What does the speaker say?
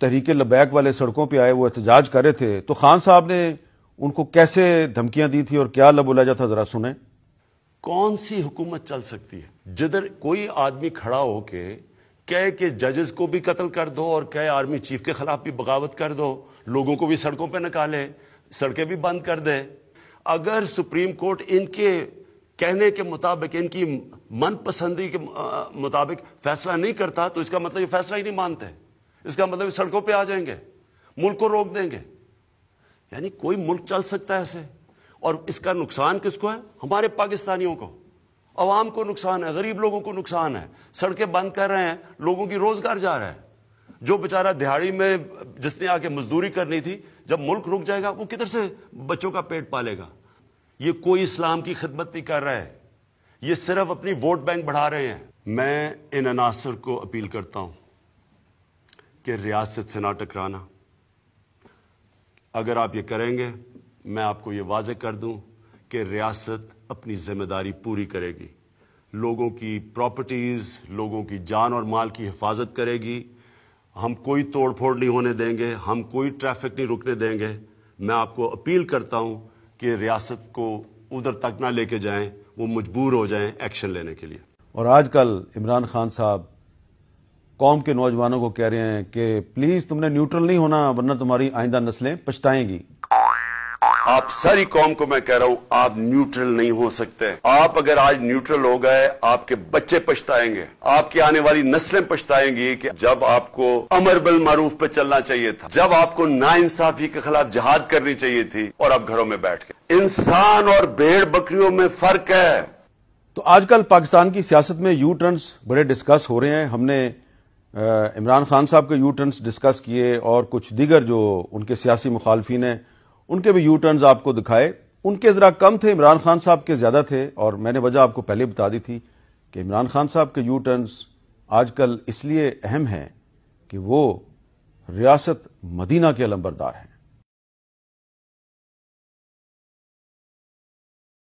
तहरीक लबैक वाले सड़कों पर आए वो एहतजाज करे थे तो खान साहब ने उनको कैसे धमकियां दी थी और क्या लबोलाजा था जरा सुने कौन सी हुकूमत चल सकती है जिधर कोई आदमी खड़ा होके कह के जजेस को भी कत्ल कर दो और कह आर्मी चीफ के खिलाफ भी बगावत कर दो लोगों को भी सड़कों पर निकाले सड़कें भी बंद कर दें अगर सुप्रीम कोर्ट इनके कहने के मुताबिक इनकी मनपसंदी के मुताबिक फैसला नहीं करता तो इसका मतलब ये फैसला ही नहीं मानते इसका मतलब सड़कों पर आ जाएंगे मुल्क को रोक देंगे यानी कोई मुल्क चल सकता है ऐसे और इसका नुकसान किसको है हमारे पाकिस्तानियों को अवाम को नुकसान है गरीब लोगों को नुकसान है सड़कें बंद कर रहे हैं लोगों की रोजगार जा रहा है जो बेचारा दिहाड़ी में जिसने आके मजदूरी करनी थी जब मुल्क रुक जाएगा वो किधर से बच्चों का पेट पालेगा ये कोई इस्लाम की खिदमत नहीं कर रहा है ये सिर्फ अपनी वोट बैंक बढ़ा रहे हैं मैं इन अनासर को अपील करता हूं कि रियासत से ना टकराना अगर आप ये करेंगे मैं आपको ये वाज कर दूं कि रियासत अपनी जिम्मेदारी पूरी करेगी लोगों की प्रॉपर्टीज लोगों की जान और माल की हिफाजत करेगी हम कोई तोड़फोड़ नहीं होने देंगे हम कोई ट्रैफिक नहीं रुकने देंगे मैं आपको अपील करता हूं कि रियासत को उधर तक ना लेके जाएं वो मजबूर हो जाएं एक्शन लेने के लिए और आजकल इमरान खान साहब कौम के नौजवानों को कह रहे हैं कि प्लीज तुमने न्यूट्रल नहीं होना वरना तुम्हारी आइंदा नस्लें पछताएंगी आप सारी कौम को मैं कह रहा हूं आप न्यूट्रल नहीं हो सकते आप अगर आज न्यूट्रल हो गए आपके बच्चे पछताएंगे आपकी आने वाली नस्लें पछताएंगी कि जब आपको अमर बल मारूफ पर चलना चाहिए था जब आपको नाइंसाफी के खिलाफ जहाद करनी चाहिए थी और आप घरों में बैठ गए इंसान और भेड़ बकरियों में फर्क है तो आजकल पाकिस्तान की सियासत में यू टर्न बड़े डिस्कस हो रहे हैं हमने इमरान खान साहब के यू टर्न्स डिस्कस किए और कुछ दीगर जो उनके सियासी मुखालफी हैं उनके भी यू टर्न्स आपको दिखाए उनके ज़रा कम थे इमरान खान साहब के ज़्यादा थे और मैंने वजह आपको पहले बता दी थी कि इमरान खान साहब के यू टर्न्स आजकल इसलिए अहम हैं कि वो रियासत मदीना के अलम्बरदार हैं